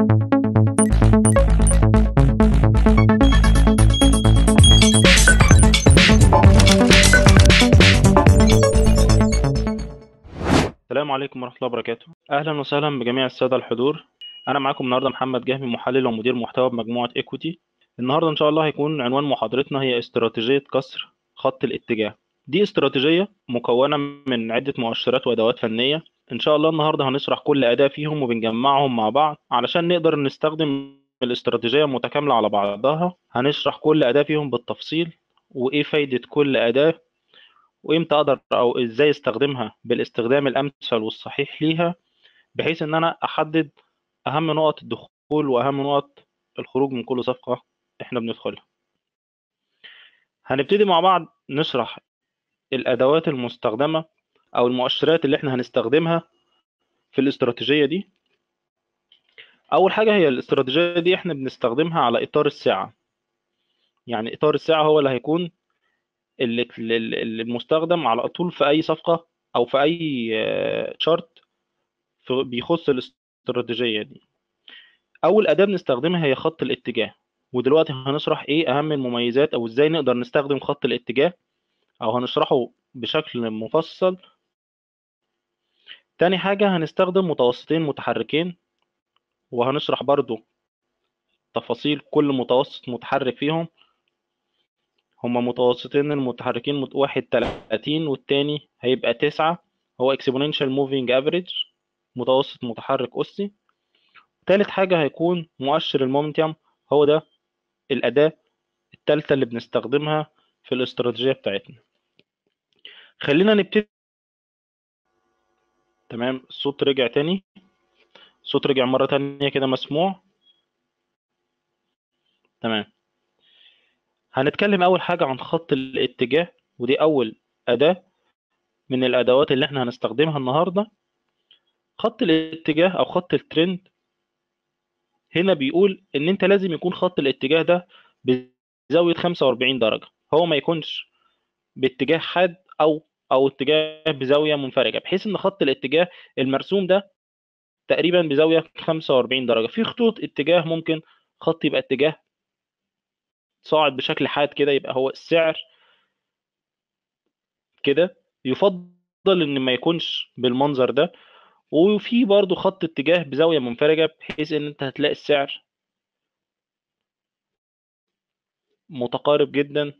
السلام عليكم ورحمة الله وبركاته أهلا وسهلا بجميع السادة الحضور أنا معاكم النهاردة محمد جهمي محلل ومدير محتوى بمجموعة إيكوتي النهاردة إن شاء الله هيكون عنوان محاضرتنا هي استراتيجية كسر خط الاتجاه دي استراتيجية مكونة من عدة مؤشرات وأدوات فنية ان شاء الله النهارده هنشرح كل اداة فيهم وبنجمعهم مع بعض علشان نقدر نستخدم الاستراتيجية متكاملة على بعضها هنشرح كل اداة فيهم بالتفصيل وايه فايدة كل اداة وامتى اقدر او ازاي استخدمها بالاستخدام الامثل والصحيح ليها بحيث ان انا احدد اهم نقط الدخول واهم نقط الخروج من كل صفقة احنا بندخلها هنبتدي مع بعض نشرح الادوات المستخدمة او المؤشرات اللي احنا هنستخدمها في الاستراتيجيه دي اول حاجه هي الاستراتيجيه دي احنا بنستخدمها على اطار الساعه يعني اطار الساعه هو اللي هيكون اللي المستخدم على طول في اي صفقه او في اي تشارت آه، بيخص الاستراتيجيه دي اول اداه بنستخدمها هي خط الاتجاه ودلوقتي هنشرح ايه اهم المميزات او ازاي نقدر نستخدم خط الاتجاه او هنشرحه بشكل مفصل تاني حاجة هنستخدم متوسطين متحركين وهنشرح برضو تفاصيل كل متوسط متحرك فيهم هما متوسطين المتحركين واحد تلاتين والتاني هيبقى تسعة هو exponential moving average متوسط متحرك أسي تالت حاجة هيكون مؤشر المومنتيوم هو ده الأداة التالتة اللي بنستخدمها في الاستراتيجية بتاعتنا خلينا نبتدي تمام الصوت رجع تاني الصوت رجع مرة تانية كده مسموع تمام هنتكلم أول حاجة عن خط الاتجاه ودي أول أداة من الأدوات اللي احنا هنستخدمها النهاردة خط الاتجاه أو خط الترند هنا بيقول إن أنت لازم يكون خط الاتجاه ده بزاوية 45 درجة هو ما يكونش باتجاه حاد أو او اتجاه بزاويه منفرجه بحيث ان خط الاتجاه المرسوم ده تقريبا بزاويه 45 درجه في خطوط اتجاه ممكن خط يبقى اتجاه صاعد بشكل حاد كده يبقى هو السعر كده يفضل ان ما يكونش بالمنظر ده وفي برضو خط اتجاه بزاوية منفرجة بحيث ان انت هتلاقي السعر متقارب جدا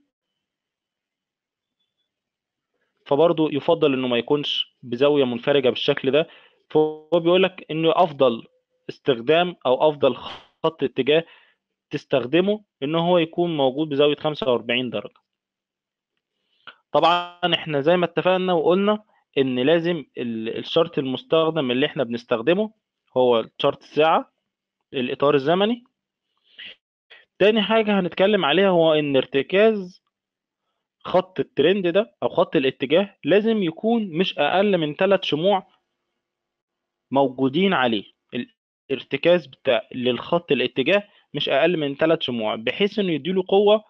فبرضه يفضل انه ما يكونش بزاويه منفرجه بالشكل ده فهو بيقول لك انه افضل استخدام او افضل خط اتجاه تستخدمه ان هو يكون موجود بزاويه 45 درجه طبعا احنا زي ما اتفقنا وقلنا ان لازم الشرط المستخدم اللي احنا بنستخدمه هو شرط الساعه الاطار الزمني تاني حاجه هنتكلم عليها هو ان ارتكاز خط الترند ده او خط الاتجاه لازم يكون مش اقل من ثلاث شموع موجودين عليه الارتكاز بتاع للخط الاتجاه مش اقل من ثلاث شموع بحيث انه يديله قوه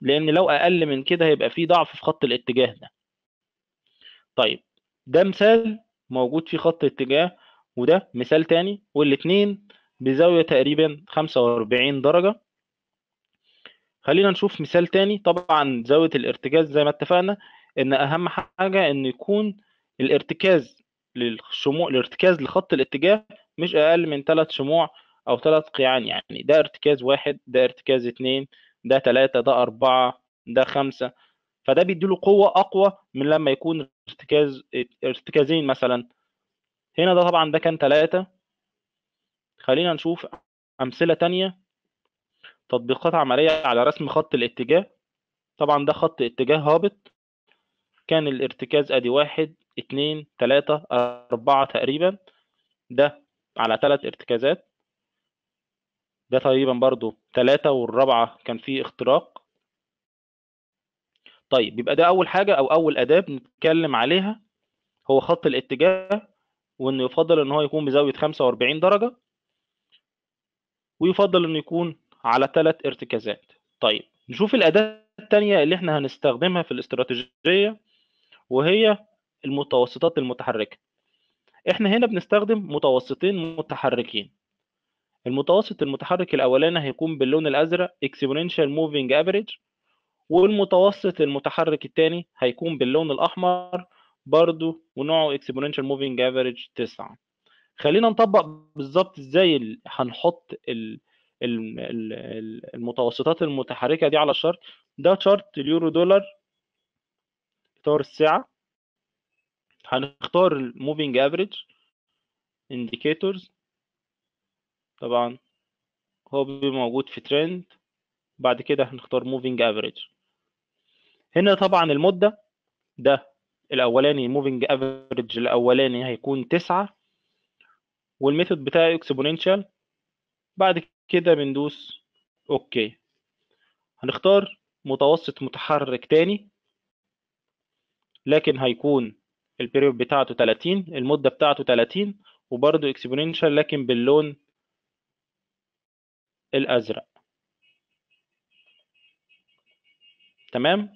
لان لو اقل من كده هيبقى فيه ضعف في خط الاتجاه ده طيب ده مثال موجود في خط اتجاه وده مثال تاني والاتنين بزاويه تقريبا 45 درجه خلينا نشوف مثال تاني طبعا زاوية الارتكاز زي ما اتفقنا ان اهم حاجة ان يكون الارتكاز للشموع الارتكاز لخط الاتجاه مش اقل من ثلاث شموع او ثلاث قيعان يعني ده ارتكاز واحد ده ارتكاز اتنين ده تلاتة ده اربعة ده خمسة فده بيديله قوة اقوى من لما يكون ارتكاز ارتكازين مثلا هنا ده طبعا ده كان تلاتة خلينا نشوف امثلة تانية تطبيقات عملية على رسم خط الاتجاه طبعا ده خط اتجاه هابط كان الارتكاز ادي واحد اتنين تلاتة اربعة تقريبا ده على تلات ارتكازات ده تقريبا برضو تلاتة والرابعة كان فيه اختراق طيب يبقى ده اول حاجة او اول اداة بنتكلم عليها هو خط الاتجاه وانه يفضل ان هو يكون بزاوية خمسه واربعين درجة ويفضل انه يكون على ثلاث ارتكازات طيب نشوف الأداة الثانية اللي احنا هنستخدمها في الاستراتيجية وهي المتوسطات المتحركة احنا هنا بنستخدم متوسطين متحركين المتوسط المتحرك الأولاني هيكون باللون الأزرق exponential moving average والمتوسط المتحرك الثاني هيكون باللون الأحمر برضو ونوعه exponential moving average 9 خلينا نطبق بالظبط ازاي هنحط ال المتوسطات المتحركه دي على الشارت ده شارت اليورو دولار اختار الساعه هنختار الموفينج افريج انديكيتورز طبعا هو بيبقى موجود في ترند بعد كده هنختار موفينج افريج هنا طبعا المده ده الاولاني موفينج افريج الاولاني هيكون تسعة والميثود بتاعي اكسبوننشال بعد كده بندوس اوكي هنختار متوسط متحرك تاني لكن هيكون البيريود بتاعته 30 المدة بتاعته 30 وبرده اكسبوننشال لكن باللون الازرق تمام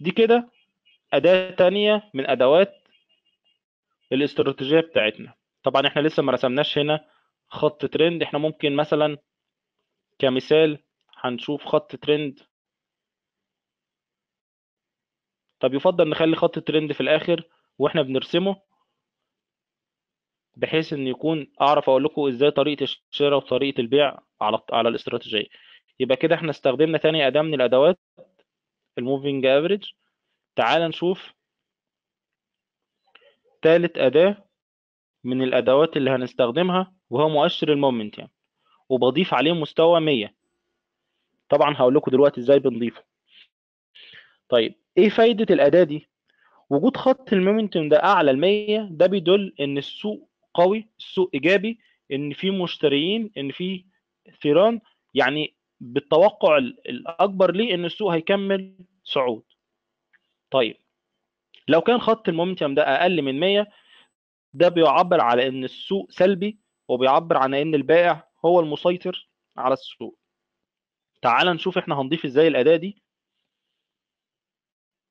دي كده أداة تانية من أدوات الاستراتيجية بتاعتنا طبعا احنا لسه ما رسمناش هنا خط ترند احنا ممكن مثلا كمثال هنشوف خط ترند طب يفضل نخلي خط ترند في الاخر واحنا بنرسمه بحيث ان يكون اعرف اقول لكم ازاي طريقه الشراء وطريقه البيع على على الاستراتيجيه يبقى كده احنا استخدمنا تاني اداه من الادوات الموفينج افريج تعال نشوف تالت اداه من الادوات اللي هنستخدمها وهو مؤشر المومنت يعني وبضيف عليه مستوى 100 طبعا هقول لكم دلوقتي ازاي بنضيفه طيب ايه فايده الاداه دي وجود خط المومنتوم ده اعلى ال 100 ده بيدل ان السوق قوي السوق ايجابي ان في مشترين ان في ثيران يعني بالتوقع الاكبر ليه ان السوق هيكمل صعود طيب لو كان خط المومنتوم ده اقل من 100 ده بيعبر على ان السوق سلبي وبيعبر عن ان البائع هو المسيطر على السوق تعال نشوف احنا هنضيف ازاي الاداه دي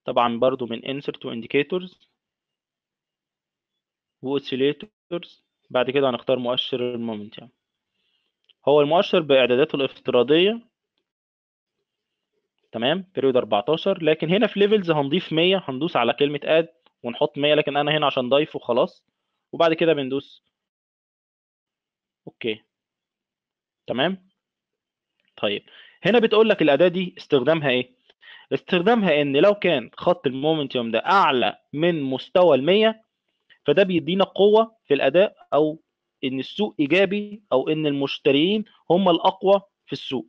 طبعا برضو من insert to indicators واوسيليتورز بعد كده هنختار مؤشر المومنت يعني هو المؤشر باعداداته الافتراضيه تمام بريود 14 لكن هنا في ليفلز هنضيف 100 هندوس على كلمه اد ونحط 100 لكن انا هنا عشان ضايفه خلاص وبعد كده بندوس اوكي تمام طيب هنا بتقول لك الاداه دي استخدامها ايه استخدامها ان لو كان خط المومنتوم ده اعلى من مستوى ال100 فده بيدينا قوه في الاداء او ان السوق ايجابي او ان المشترين هم الاقوى في السوق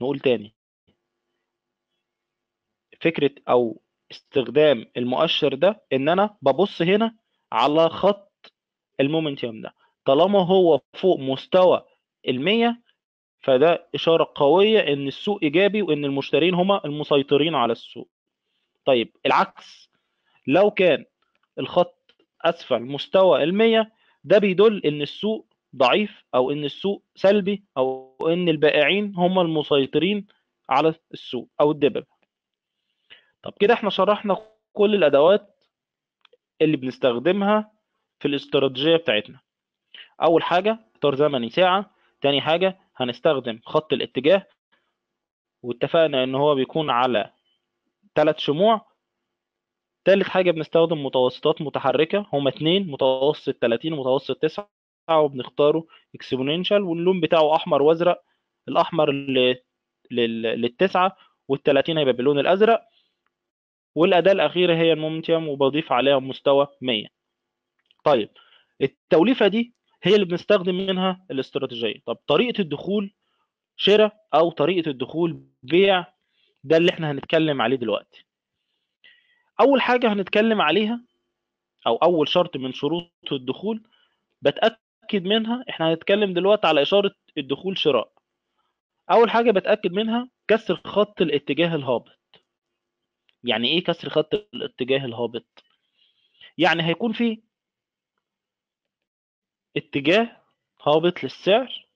نقول تاني فكره او استخدام المؤشر ده ان انا ببص هنا على خط المومنتوم ده طالما هو فوق مستوى المية فده إشارة قوية إن السوق إيجابي وإن المشترين هما المسيطرين على السوق طيب العكس لو كان الخط أسفل مستوى المية ده بيدل إن السوق ضعيف أو إن السوق سلبي أو إن البائعين هما المسيطرين على السوق أو الدبل طب كده احنا شرحنا كل الأدوات اللي بنستخدمها في الاستراتيجية بتاعتنا اول حاجه اطار زمني ساعه تاني حاجه هنستخدم خط الاتجاه واتفقنا ان هو بيكون على ثلاث شموع تالت حاجة بنستخدم متوسطات متحركة هما اتنين متوسط تلاتين متوسط تسعة وبنختاره اكسبوننشال واللون بتاعه أحمر وأزرق الأحمر للتسعة والتلاتين هيبقى باللون الأزرق والأداة الأخيرة هي المومنتيوم وبضيف عليها مستوى مية طيب التوليفة دي هي اللي بنستخدم منها الاستراتيجيه طب طريقه الدخول شراء او طريقه الدخول بيع ده اللي احنا هنتكلم عليه دلوقتي اول حاجه هنتكلم عليها او اول شرط من شروط الدخول بتاكد منها احنا هنتكلم دلوقتي على اشاره الدخول شراء اول حاجه بتاكد منها كسر خط الاتجاه الهابط يعني ايه كسر خط الاتجاه الهابط يعني هيكون في اتجاه هابط للسعر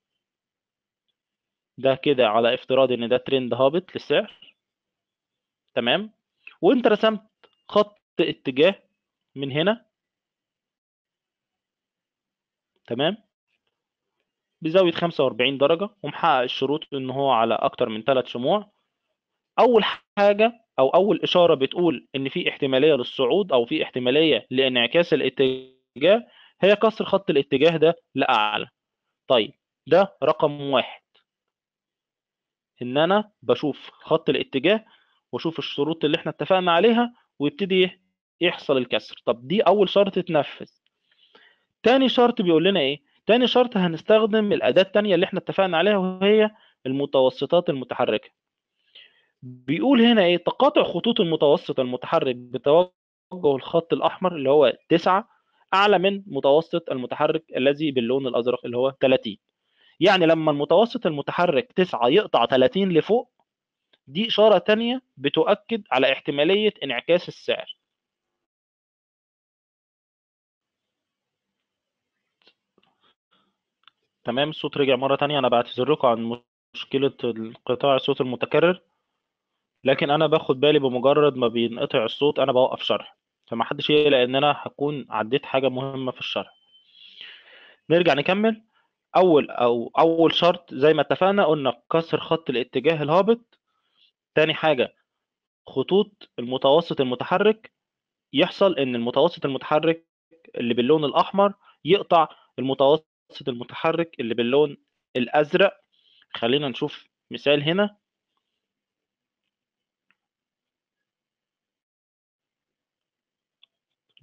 ده كده على افتراض ان ده ترند هابط للسعر تمام وانت رسمت خط اتجاه من هنا تمام بزاوية 45 درجة ومحقق الشروط ان هو على اكتر من ثلاث شموع اول حاجة او اول اشارة بتقول ان في احتمالية للصعود او في احتمالية لانعكاس الاتجاه هي كسر خط الاتجاه ده لأعلى طيب ده رقم واحد إن أنا بشوف خط الاتجاه وأشوف الشروط اللي إحنا اتفقنا عليها ويبتدي إيه؟ يحصل الكسر طب دي أول شرط تنفذ تاني شرط بيقول لنا إيه؟ تاني شرط هنستخدم الأداة التانية اللي إحنا اتفقنا عليها وهي المتوسطات المتحركة بيقول هنا ايه تقاطع خطوط المتوسط المتحرك بتوجه الخط الاحمر اللي هو تسعة اعلى من متوسط المتحرك الذي باللون الازرق اللي هو 30 يعني لما المتوسط المتحرك 9 يقطع 30 لفوق دي اشاره ثانيه بتؤكد على احتماليه انعكاس السعر تمام الصوت رجع مره ثانيه انا بعتذر لكم عن مشكله انقطاع الصوت المتكرر لكن انا باخد بالي بمجرد ما بينقطع الصوت انا بوقف شرح فما حدش يقلق ان انا هكون عديت حاجه مهمه في الشرح نرجع نكمل اول او اول شرط زي ما اتفقنا قلنا كسر خط الاتجاه الهابط تاني حاجه خطوط المتوسط المتحرك يحصل ان المتوسط المتحرك اللي باللون الاحمر يقطع المتوسط المتحرك اللي باللون الازرق خلينا نشوف مثال هنا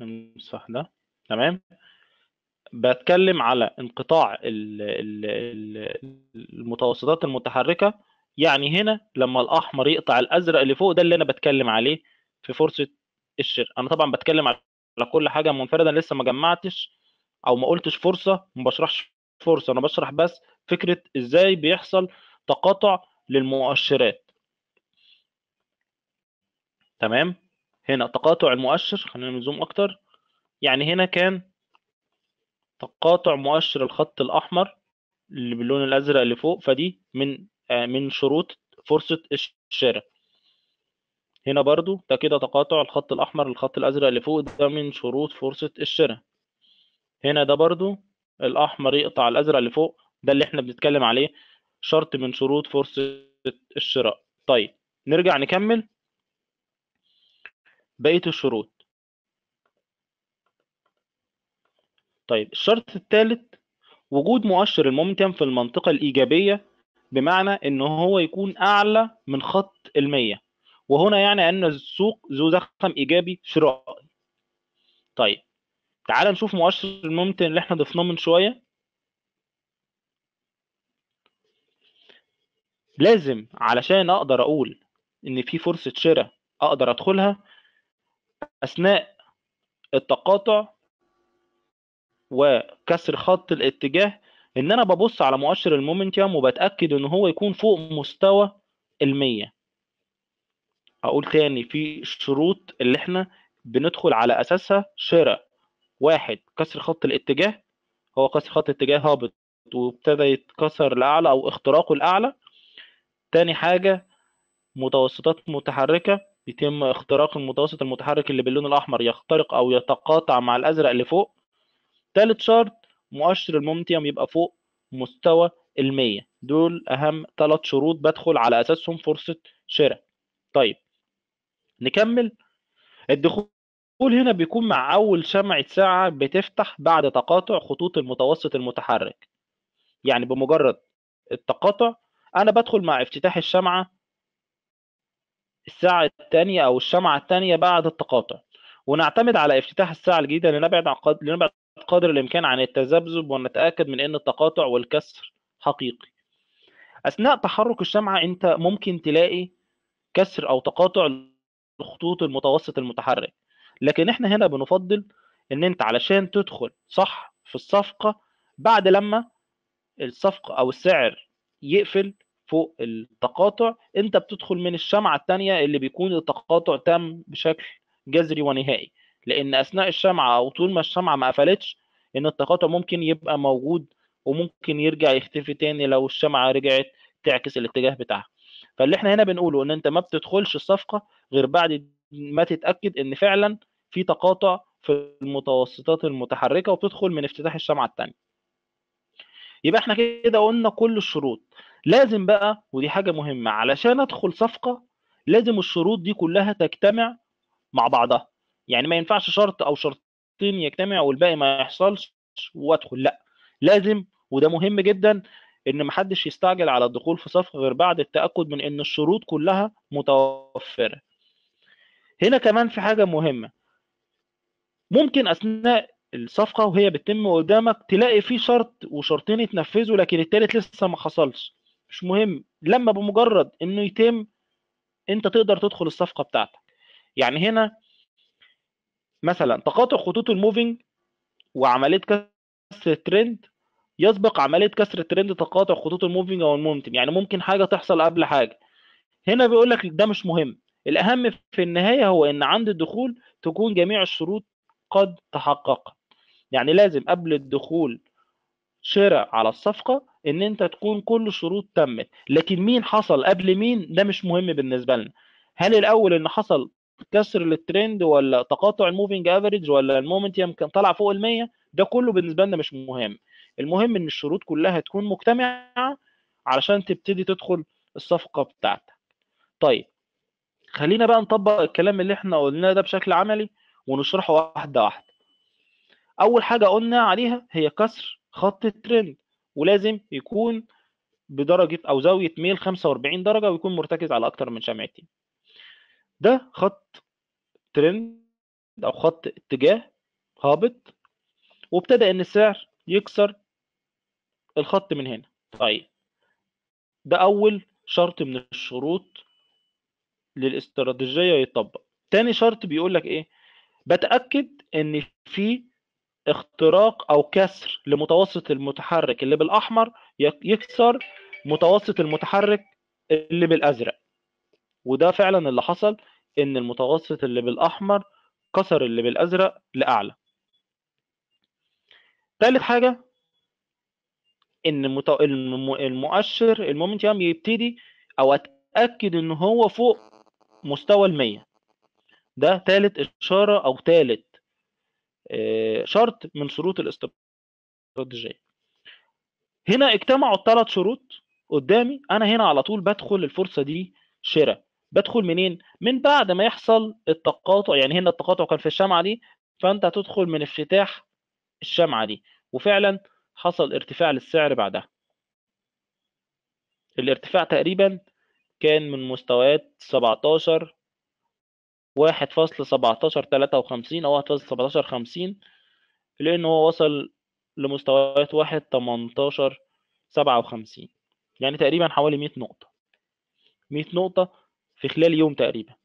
امسح ده تمام بتكلم على انقطاع المتوسطات المتحركه يعني هنا لما الاحمر يقطع الازرق اللي فوق ده اللي انا بتكلم عليه في فرصه الشر انا طبعا بتكلم على كل حاجه منفردا لسه ما جمعتش او ما قلتش فرصه ما بشرحش فرصه انا بشرح بس فكره ازاي بيحصل تقاطع للمؤشرات تمام هنا تقاطع المؤشر خلينا نزوم اكتر يعني هنا كان تقاطع مؤشر الخط الاحمر اللي باللون الازرق اللي فوق فدي من آه، من شروط فرصه الشراء هنا برضو ده كده تقاطع الخط الاحمر الخط الازرق اللي فوق ده من شروط فرصه الشراء هنا ده برضو الاحمر يقطع الازرق اللي فوق ده اللي احنا بنتكلم عليه شرط من شروط فرصه الشراء طيب نرجع نكمل بقية الشروط طيب الشرط الثالث وجود مؤشر المومنتم في المنطقة الإيجابية بمعنى إن هو يكون أعلى من خط المية وهنا يعني أن السوق ذو زخم إيجابي شرائي طيب تعال نشوف مؤشر المومنتم اللي احنا ضفناه من شوية لازم علشان أقدر أقول إن في فرصة شراء أقدر أدخلها أثناء التقاطع وكسر خط الاتجاه ان انا ببص على مؤشر المومنتيوم وبتاكد ان هو يكون فوق مستوى ال100 هقول تاني في شروط اللي احنا بندخل على اساسها شراء واحد كسر خط الاتجاه هو كسر خط الاتجاه هابط وابتدى يتكسر لاعلى او اختراقه لاعلى تاني حاجه متوسطات متحركه يتم اختراق المتوسط المتحرك اللي باللون الأحمر يخترق أو يتقاطع مع الأزرق اللي فوق تالت شرط مؤشر المومنتيوم يبقى فوق مستوى المية دول أهم ثلاث شروط بدخل على أساسهم فرصة شراء طيب نكمل الدخول هنا بيكون مع أول شمعة ساعة بتفتح بعد تقاطع خطوط المتوسط المتحرك يعني بمجرد التقاطع أنا بدخل مع افتتاح الشمعة الساعة الثانية أو الشمعة الثانية بعد التقاطع ونعتمد على افتتاح الساعة الجديدة لنبعد عقد... لنبعد قدر الإمكان عن التذبذب ونتأكد من أن التقاطع والكسر حقيقي أثناء تحرك الشمعة أنت ممكن تلاقي كسر أو تقاطع الخطوط المتوسط المتحرك لكن احنا هنا بنفضل ان انت علشان تدخل صح في الصفقة بعد لما الصفقة او السعر يقفل فوق التقاطع انت بتدخل من الشمعه الثانيه اللي بيكون التقاطع تام بشكل جذري ونهائي لان اثناء الشمعه او طول ما الشمعه ما قفلتش ان التقاطع ممكن يبقى موجود وممكن يرجع يختفي تاني لو الشمعه رجعت تعكس الاتجاه بتاعها فاللي احنا هنا بنقوله ان انت ما بتدخلش الصفقه غير بعد ما تتاكد ان فعلا في تقاطع في المتوسطات المتحركه وبتدخل من افتتاح الشمعه الثانيه يبقى احنا كده قلنا كل الشروط لازم بقى ودي حاجه مهمه علشان ادخل صفقه لازم الشروط دي كلها تجتمع مع بعضها يعني ما ينفعش شرط او شرطين يجتمع والباقي ما يحصلش وادخل لا لازم وده مهم جدا ان محدش يستعجل على الدخول في صفقه غير بعد التاكد من ان الشروط كلها متوفره هنا كمان في حاجه مهمه ممكن اثناء الصفقه وهي بتتم قدامك تلاقي في شرط وشرطين اتنفذوا لكن التالت لسه ما حصلش مش مهم لما بمجرد انه يتم انت تقدر تدخل الصفقه بتاعتك يعني هنا مثلا تقاطع خطوط الموفينج وعمليه كسر الترند يسبق عمليه كسر الترند تقاطع خطوط الموفينج او المومنتم يعني ممكن حاجه تحصل قبل حاجه هنا بيقول لك ده مش مهم الاهم في النهايه هو ان عند الدخول تكون جميع الشروط قد تحققت يعني لازم قبل الدخول شراء على الصفقه ان انت تكون كل الشروط تمت لكن مين حصل قبل مين ده مش مهم بالنسبه لنا هل الاول ان حصل كسر للترند ولا تقاطع الموفينج افريج ولا المومنت يمكن طلع فوق ال 100 ده كله بالنسبه لنا مش مهم المهم ان الشروط كلها تكون مجتمعه علشان تبتدي تدخل الصفقه بتاعتك طيب خلينا بقى نطبق الكلام اللي احنا قلناه ده بشكل عملي ونشرحه واحده واحده اول حاجه قلنا عليها هي كسر خط الترند ولازم يكون بدرجه او زاويه ميل 45 درجه ويكون مرتكز على اكتر من شمعتين ده خط ترند او خط اتجاه هابط وابتدى ان السعر يكسر الخط من هنا طيب ده اول شرط من الشروط للاستراتيجيه يتطبق تاني شرط بيقول لك ايه بتاكد ان في اختراق او كسر لمتوسط المتحرك اللي بالاحمر يكسر متوسط المتحرك اللي بالازرق وده فعلا اللي حصل ان المتوسط اللي بالاحمر كسر اللي بالازرق لاعلى ثالث حاجه ان المؤشر المومنتيوم يبتدي او اتاكد ان هو فوق مستوى ال 100 ده ثالث اشاره او ثالث آه، شرط من شروط الاستراتيجيه هنا اجتمعوا الثلاث شروط قدامي انا هنا على طول بدخل الفرصه دي شراء بدخل منين من بعد ما يحصل التقاطع يعني هنا التقاطع كان في الشمعه دي فانت هتدخل من افتتاح الشمعه دي وفعلا حصل ارتفاع للسعر بعدها الارتفاع تقريبا كان من مستويات 17 واحد فاصل سبعتاشر تلاتة وخمسين أو واحد فاصل سبعتاشر خمسين لأن هو وصل لمستويات واحد تمنتاشر سبعة وخمسين يعني تقريبا حوالي مية نقطة مية نقطة في خلال يوم تقريبا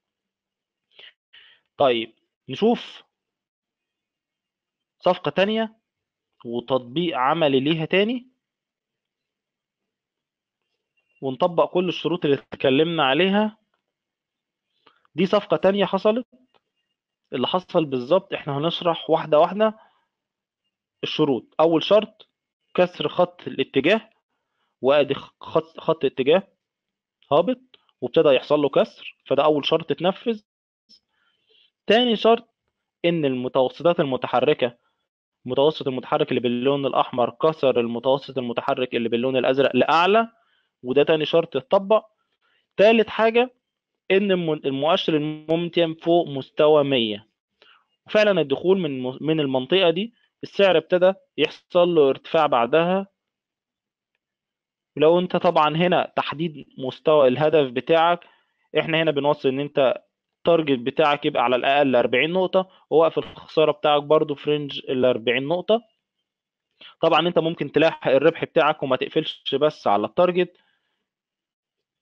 طيب نشوف صفقة تانية وتطبيق عملي ليها تاني ونطبق كل الشروط اللي اتكلمنا عليها دي صفقة تانية حصلت اللي حصل بالظبط احنا هنشرح واحدة واحدة الشروط أول شرط كسر خط الاتجاه وادي خط خط اتجاه هابط وابتدى يحصل له كسر فده أول شرط اتنفذ تاني شرط إن المتوسطات المتحركة المتوسط المتحرك اللي باللون الأحمر كسر المتوسط المتحرك اللي باللون الأزرق لأعلى وده تاني شرط اتطبق تالت حاجة ان المؤشر الممتن فوق مستوى 100 وفعلا الدخول من من المنطقه دي السعر ابتدى يحصل له ارتفاع بعدها لو انت طبعا هنا تحديد مستوى الهدف بتاعك احنا هنا بنوصل ان انت التارجت بتاعك يبقى على الاقل 40 نقطه ووقف الخساره بتاعك برضو في رينج ال 40 نقطه طبعا انت ممكن تلاحق الربح بتاعك وما تقفلش بس على التارجت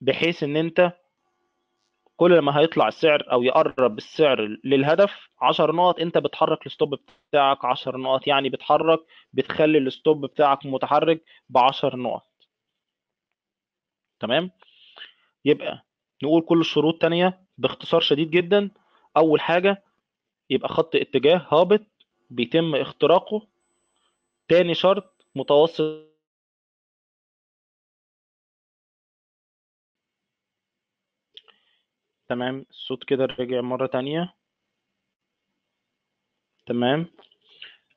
بحيث ان انت كل ما هيطلع السعر او يقرب السعر للهدف 10 نقط انت بتحرك الستوب بتاعك 10 نقط يعني بتحرك بتخلي الستوب بتاعك متحرك ب 10 نقط تمام يبقى نقول كل الشروط تانية باختصار شديد جدا اول حاجة يبقى خط اتجاه هابط بيتم اختراقه تاني شرط متوسط تمام الصوت كده رجع مرة تانية تمام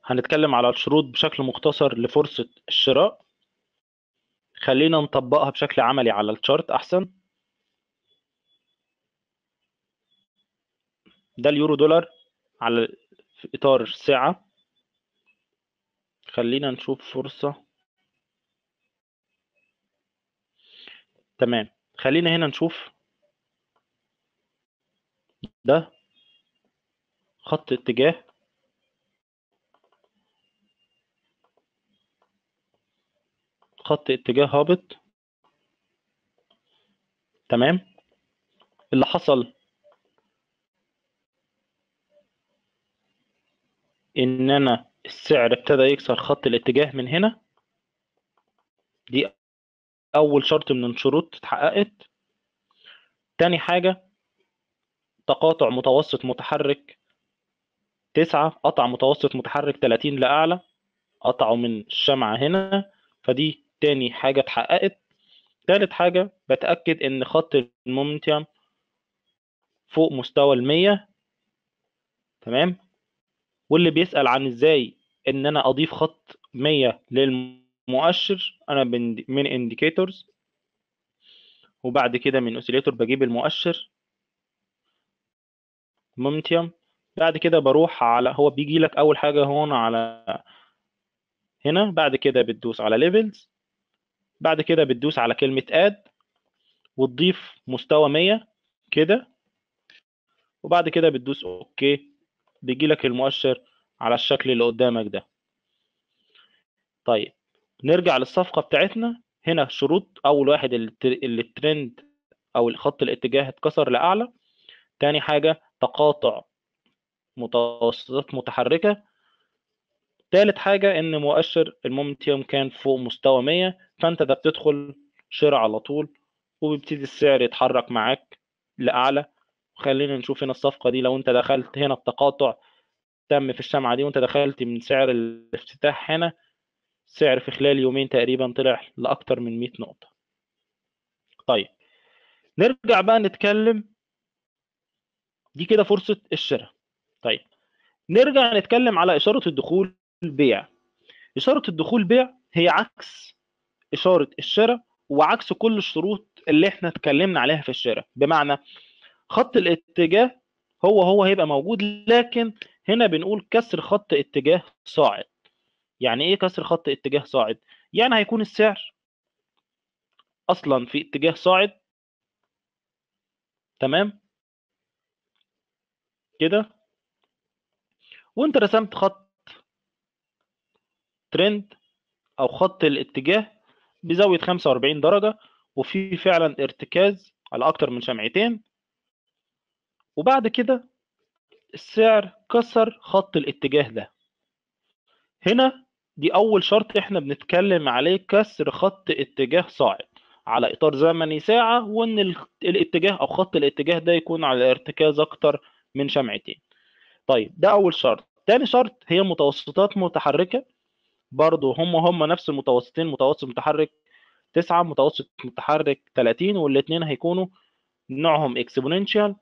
هنتكلم على الشروط بشكل مختصر لفرصة الشراء خلينا نطبقها بشكل عملي على الشارت أحسن ده اليورو دولار على في إطار ساعة خلينا نشوف فرصة تمام خلينا هنا نشوف ده خط اتجاه خط اتجاه هابط تمام اللي حصل ان انا السعر ابتدى يكسر خط الاتجاه من هنا دي اول شرط من الشروط اتحققت تاني حاجه تقاطع متوسط متحرك تسعة قطع متوسط متحرك 30 لأعلى قطعوا من الشمعة هنا فدي تاني حاجة اتحققت تالت حاجة بتأكد إن خط المومنتيوم فوق مستوى المية تمام واللي بيسأل عن إزاي إن أنا أضيف خط مية للمؤشر أنا من إنديكيتورز وبعد كده من أوسيليتور بجيب المؤشر مومنتيوم بعد كده بروح على هو بيجي لك اول حاجه هون على هنا بعد كده بتدوس على ليفلز بعد كده بتدوس على كلمه اد وتضيف مستوى 100 كده وبعد كده بتدوس اوكي بيجي لك المؤشر على الشكل اللي قدامك ده طيب نرجع للصفقه بتاعتنا هنا شروط اول واحد اللي الترند او الخط الاتجاه اتكسر لاعلى تاني حاجه تقاطع متوسطات متحركة تالت حاجة إن مؤشر المومنتيوم كان فوق مستوى 100 فأنت ده بتدخل شراء على طول وبيبتدي السعر يتحرك معاك لأعلى خلينا نشوف هنا الصفقة دي لو أنت دخلت هنا التقاطع تم في الشمعة دي وأنت دخلت من سعر الافتتاح هنا السعر في خلال يومين تقريبا طلع لأكتر من 100 نقطة طيب نرجع بقى نتكلم دي كده فرصه الشراء طيب نرجع نتكلم على اشاره الدخول بيع اشاره الدخول بيع هي عكس اشاره الشراء وعكس كل الشروط اللي احنا اتكلمنا عليها في الشراء بمعنى خط الاتجاه هو هو هيبقى موجود لكن هنا بنقول كسر خط اتجاه صاعد يعني ايه كسر خط اتجاه صاعد يعني هيكون السعر اصلا في اتجاه صاعد تمام كده وانت رسمت خط ترند او خط الاتجاه بزاوية 45 درجة وفي فعلا ارتكاز على اكتر من شمعتين وبعد كده السعر كسر خط الاتجاه ده هنا دي اول شرط احنا بنتكلم عليه كسر خط اتجاه صاعد على اطار زمني ساعة وان الاتجاه او خط الاتجاه ده يكون على ارتكاز اكتر من شمعتين طيب ده اول شرط تاني شرط هي متوسطات متحركه برضه هم هم نفس المتوسطين متوسط متحرك 9 متوسط متحرك 30 والاثنين هيكونوا نوعهم اكسبوننشال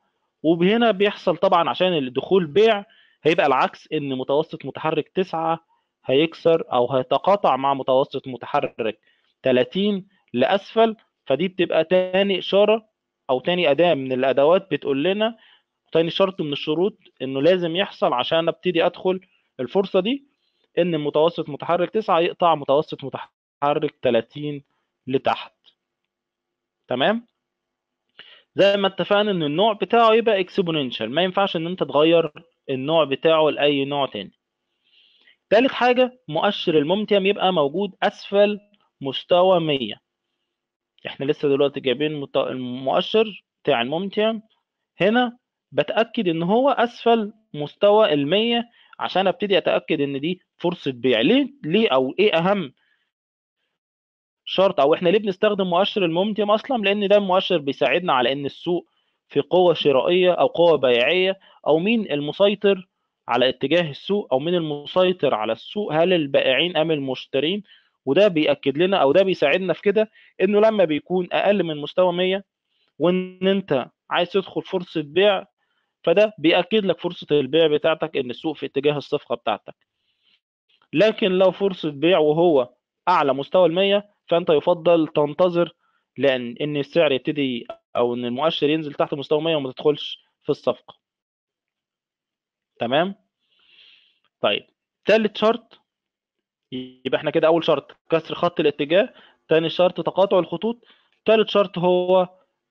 وبهنا بيحصل طبعا عشان الدخول بيع هيبقى العكس ان متوسط متحرك 9 هيكسر او هيتقاطع مع متوسط متحرك 30 لاسفل فدي بتبقى تاني اشاره او تاني اداه من الادوات بتقول لنا تاني شرط من الشروط انه لازم يحصل عشان ابتدي ادخل الفرصه دي ان متوسط متحرك تسعة يقطع متوسط متحرك تلاتين لتحت تمام زي ما اتفقنا ان النوع بتاعه يبقى اكسبوننشال ما ينفعش ان انت تغير النوع بتاعه لاي نوع تاني تالت حاجة مؤشر الممتم يبقى موجود أسفل مستوى مية احنا لسه دلوقتي جايبين المؤشر بتاع الممتم هنا بتاكد ان هو اسفل مستوى ال 100 عشان ابتدي اتاكد ان دي فرصه بيع ليه ليه او ايه اهم شرط او احنا ليه بنستخدم مؤشر المومنتوم اصلا لان ده المؤشر بيساعدنا على ان السوق في قوه شرائيه او قوه بيعيه او مين المسيطر على اتجاه السوق او مين المسيطر على السوق هل البائعين ام المشترين وده بيأكد لنا او ده بيساعدنا في كده انه لما بيكون اقل من مستوى 100 وان انت عايز تدخل فرصه بيع فده بيأكد لك فرصة البيع بتاعتك إن السوق في اتجاه الصفقة بتاعتك لكن لو فرصة بيع وهو أعلى مستوى المية فأنت يفضل تنتظر لأن إن السعر يبتدي أو إن المؤشر ينزل تحت مستوى 100 وما تدخلش في الصفقة تمام طيب ثالث شرط يبقى احنا كده أول شرط كسر خط الاتجاه تاني شرط تقاطع الخطوط ثالث شرط هو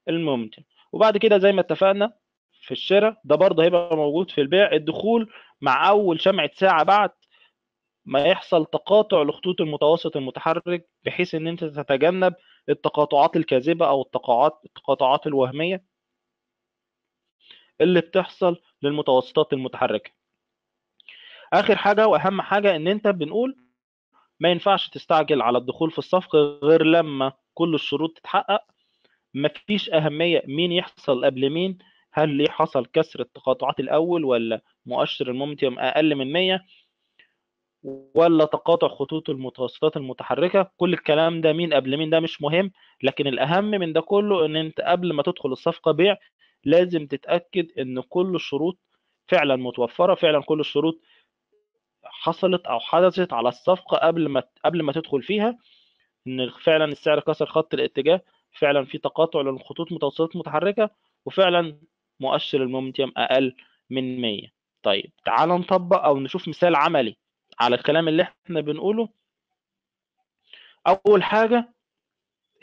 المومنتم وبعد كده زي ما اتفقنا في الشراء ده برضه هيبقى موجود في البيع الدخول مع اول شمعه ساعه بعد ما يحصل تقاطع لخطوط المتوسط المتحرك بحيث ان انت تتجنب التقاطعات الكاذبه او التقاطعات التقاطعات الوهميه اللي بتحصل للمتوسطات المتحركه اخر حاجه واهم حاجه ان انت بنقول ما ينفعش تستعجل على الدخول في الصفقه غير لما كل الشروط تتحقق مفيش اهميه مين يحصل قبل مين هل ليه حصل كسر التقاطعات الاول ولا مؤشر المومنتيوم اقل من 100 ولا تقاطع خطوط المتوسطات المتحركه كل الكلام ده مين قبل مين ده مش مهم لكن الاهم من ده كله ان انت قبل ما تدخل الصفقه بيع لازم تتاكد ان كل الشروط فعلا متوفره فعلا كل الشروط حصلت او حدثت على الصفقه قبل ما قبل ما تدخل فيها ان فعلا السعر كسر خط الاتجاه فعلا في تقاطع للخطوط متوسطات متحركه وفعلا مؤشر المومنتيوم اقل من 100 طيب تعال نطبق او نشوف مثال عملي على الكلام اللي احنا بنقوله اول حاجه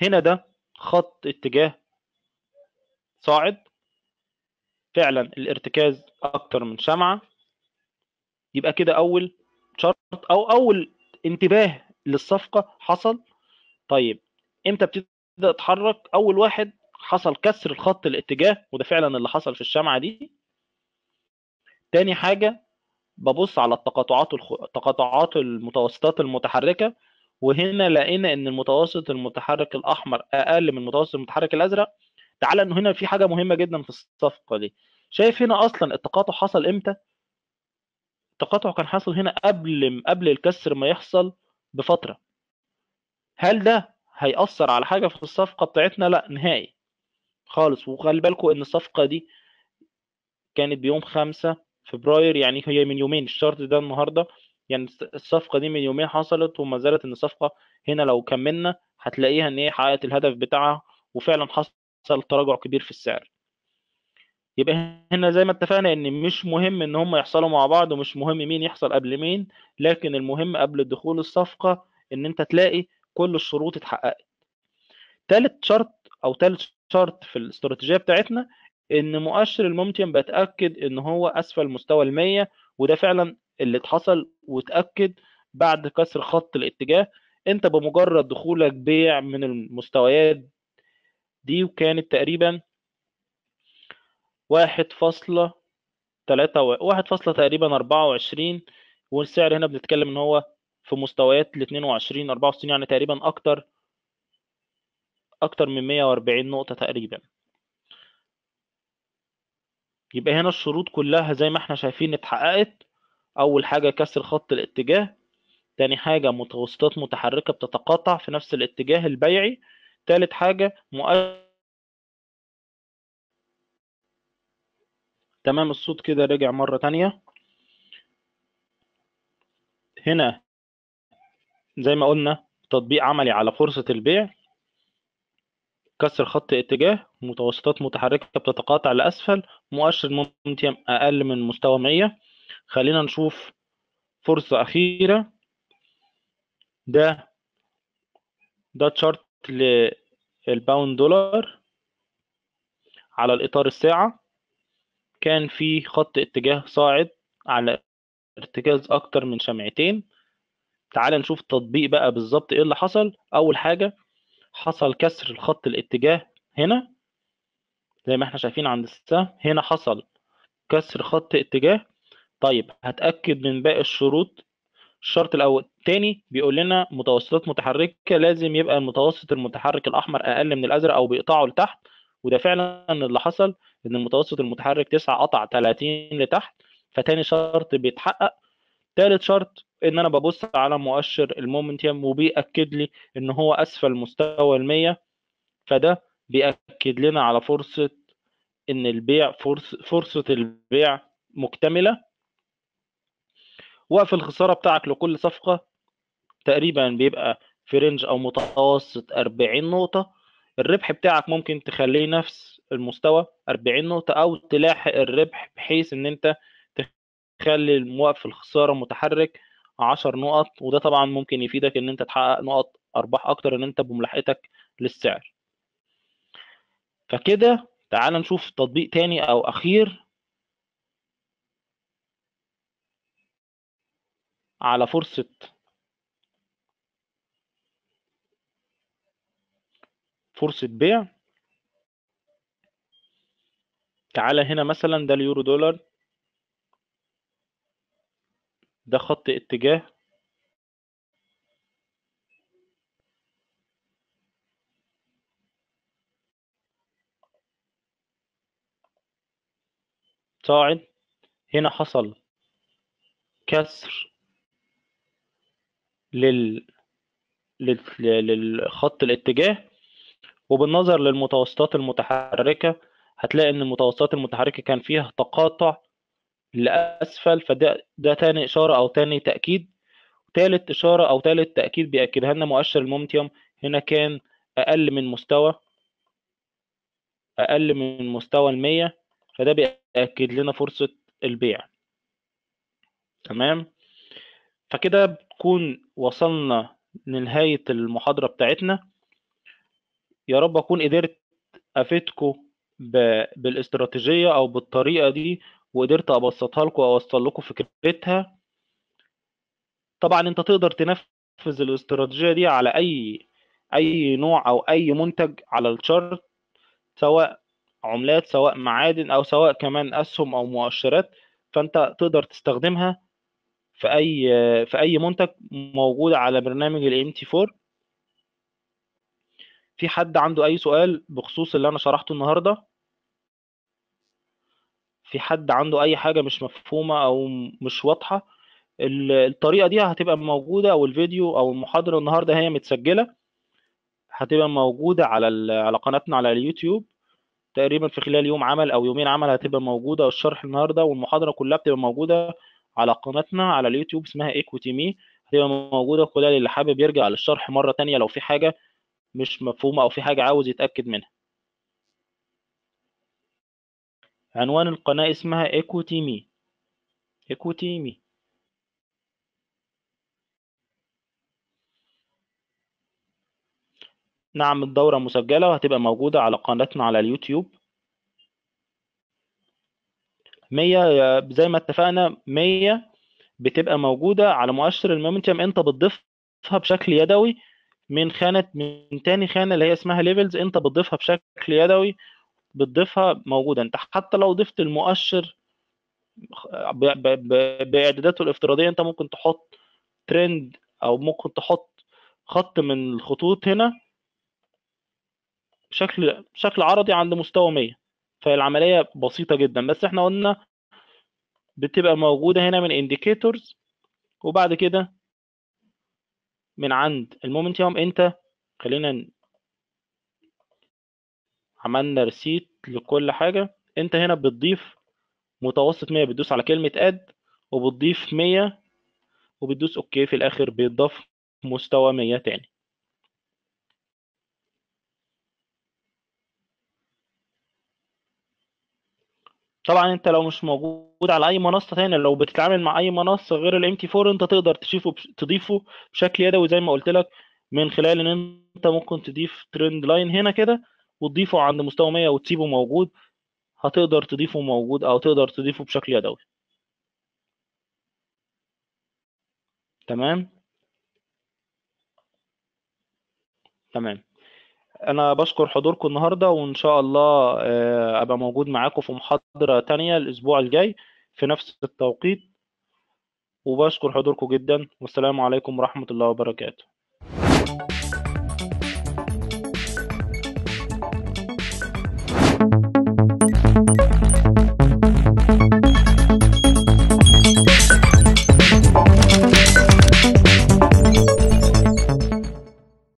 هنا ده خط اتجاه صاعد فعلا الارتكاز اكتر من شمعه يبقى كده اول شرط او اول انتباه للصفقه حصل طيب امتى بتبدا تتحرك اول واحد حصل كسر الخط الاتجاه وده فعلا اللي حصل في الشمعه دي تاني حاجه ببص على التقاطعات الخ... التقاطعات المتوسطات المتحركه وهنا لقينا ان المتوسط المتحرك الاحمر اقل من المتوسط المتحرك الازرق تعال انه هنا في حاجه مهمه جدا في الصفقه دي شايف هنا اصلا التقاطع حصل امتى التقاطع كان حصل هنا قبل قبل الكسر ما يحصل بفتره هل ده هيأثر على حاجه في الصفقه بتاعتنا لا نهائي خالص وخلي بالكم ان الصفقه دي كانت بيوم 5 فبراير يعني هي من يومين الشرط ده النهارده يعني الصفقه دي من يومين حصلت وما زالت ان الصفقه هنا لو كملنا هتلاقيها ان هي حققت الهدف بتاعها وفعلا حصل تراجع كبير في السعر يبقى هنا زي ما اتفقنا ان مش مهم ان هم يحصلوا مع بعض ومش مهم مين يحصل قبل مين لكن المهم قبل دخول الصفقه ان انت تلاقي كل الشروط اتحققت تالت شرط او تالت شرط في الاستراتيجيه بتاعتنا ان مؤشر الممتن بتاكد ان هو اسفل مستوى ال 100 وده فعلا اللي اتحصل وتاكد بعد كسر خط الاتجاه انت بمجرد دخولك بيع من المستويات دي وكانت تقريبا واحد فاصلة تلاتة واحد فاصلة تقريبا أربعة وعشرين والسعر هنا بنتكلم إن هو في مستويات الاتنين وعشرين أربعة وستين يعني تقريبا أكتر أكتر من 140 نقطة تقريبا يبقى هنا الشروط كلها زي ما احنا شايفين اتحققت أول حاجة كسر خط الاتجاه تاني حاجة متوسطات متحركة بتتقاطع في نفس الاتجاه البيعي تالت حاجة مؤشر تمام الصوت كده رجع مرة تانية هنا زي ما قلنا تطبيق عملي على فرصة البيع كسر خط اتجاه متوسطات متحركة بتتقاطع لأسفل مؤشر ممتن أقل من مستوى 100 خلينا نشوف فرصة أخيرة ده ده تشارت للباوند دولار على الإطار الساعة كان في خط اتجاه صاعد على ارتكاز أكتر من شمعتين تعال نشوف التطبيق بقى بالظبط إيه اللي حصل أول حاجة حصل كسر الخط الاتجاه هنا زي ما احنا شايفين عند السهم هنا حصل كسر خط اتجاه طيب هتأكد من باقي الشروط الشرط الأول تاني بيقول لنا متوسطات متحركة لازم يبقى المتوسط المتحرك الأحمر أقل من الأزرق أو بيقطعه لتحت وده فعلا اللي حصل إن المتوسط المتحرك تسعة قطع 30 لتحت فتاني شرط بيتحقق تالت شرط ان انا ببص على مؤشر المومنتيم وبيأكد لي ان هو اسفل مستوي المية فده بيأكد لنا على فرصة ان البيع فرص فرصة البيع مكتملة وقف الخسارة بتاعك لكل صفقة تقريبا بيبقى في رينج او متوسط 40 نقطة الربح بتاعك ممكن تخليه نفس المستوى 40 نقطة او تلاحق الربح بحيث ان انت خلي موقف الخساره متحرك 10 نقط وده طبعا ممكن يفيدك ان انت تحقق نقط ارباح اكتر ان انت بملاحقتك للسعر فكده تعال نشوف تطبيق تاني او اخير على فرصه فرصه بيع تعالى هنا مثلا ده اليورو دولار ده خط اتجاه صاعد هنا حصل كسر لل... لل... للخط الاتجاه وبالنظر للمتوسطات المتحركة هتلاقي إن المتوسطات المتحركة كان فيها تقاطع لأسفل فده ده تاني إشارة أو تاني تأكيد تالت إشارة أو تالت تأكيد بيأكدها لنا مؤشر المومنتيوم هنا كان أقل من مستوى أقل من مستوى المية فده بيأكد لنا فرصة البيع تمام فكده بكون وصلنا لنهاية المحاضرة بتاعتنا يا رب أكون قدرت أفيدكم بالاستراتيجية أو بالطريقة دي وقدرت ابسطها لكم واوصل لكم فكرتها طبعا انت تقدر تنفذ الاستراتيجيه دي على اي اي نوع او اي منتج على الشارت سواء عملات سواء معادن او سواء كمان اسهم او مؤشرات فانت تقدر تستخدمها في اي في اي منتج موجود على برنامج الام MT4 في حد عنده اي سؤال بخصوص اللي انا شرحته النهارده في حد عنده اي حاجه مش مفهومه او مش واضحه الطريقه دي هتبقى موجوده او الفيديو او المحاضره النهارده هي متسجله هتبقى موجوده على على قناتنا على اليوتيوب تقريبا في خلال يوم عمل او يومين عمل هتبقى موجوده الشرح النهارده والمحاضره كلها بتبقى موجوده على قناتنا على اليوتيوب اسمها ايكوتي مي هتبقى موجوده كلها اللي حابب يرجع للشرح مره تانية لو في حاجه مش مفهومه او في حاجه عاوز يتاكد منها عنوان القناة اسمها ايكو تيمي ايكو تيمي نعم الدورة مسجلة وهتبقى موجودة على قناتنا على اليوتيوب مية زي ما اتفقنا مية بتبقى موجودة على مؤشر المومنتم انت بتضيفها بشكل يدوي من خانة من تاني خانة اللي هي اسمها ليفلز انت بتضيفها بشكل يدوي بتضيفها موجوده انت حتى لو ضفت المؤشر باعداداته الافتراضيه انت ممكن تحط ترند او ممكن تحط خط من الخطوط هنا بشكل بشكل عرضي عند مستوى 100 فالعمليه بسيطه جدا بس احنا قلنا بتبقى موجوده هنا من indicators وبعد كده من عند المومنت انت خلينا عملنا ريسيت لكل حاجة انت هنا بتضيف متوسط 100 بتدوس على كلمة اد وبتضيف 100 وبتدوس اوكي في الاخر بيضاف مستوى 100 تاني طبعا انت لو مش موجود على اي منصه تانية لو بتتعامل مع اي منصه غير الام تي 4 انت تقدر تشوفه تضيفه بشكل يدوي زي ما قلت لك من خلال ان انت ممكن تضيف ترند لاين هنا كده وتضيفه عند مستوى 100 وتسيبه موجود هتقدر تضيفه موجود او تقدر تضيفه بشكل يدوي تمام تمام انا بشكر حضوركم النهارده وان شاء الله آه، ابقى موجود معاكم في محاضره تانية الاسبوع الجاي في نفس التوقيت وبشكر حضوركم جدا والسلام عليكم ورحمه الله وبركاته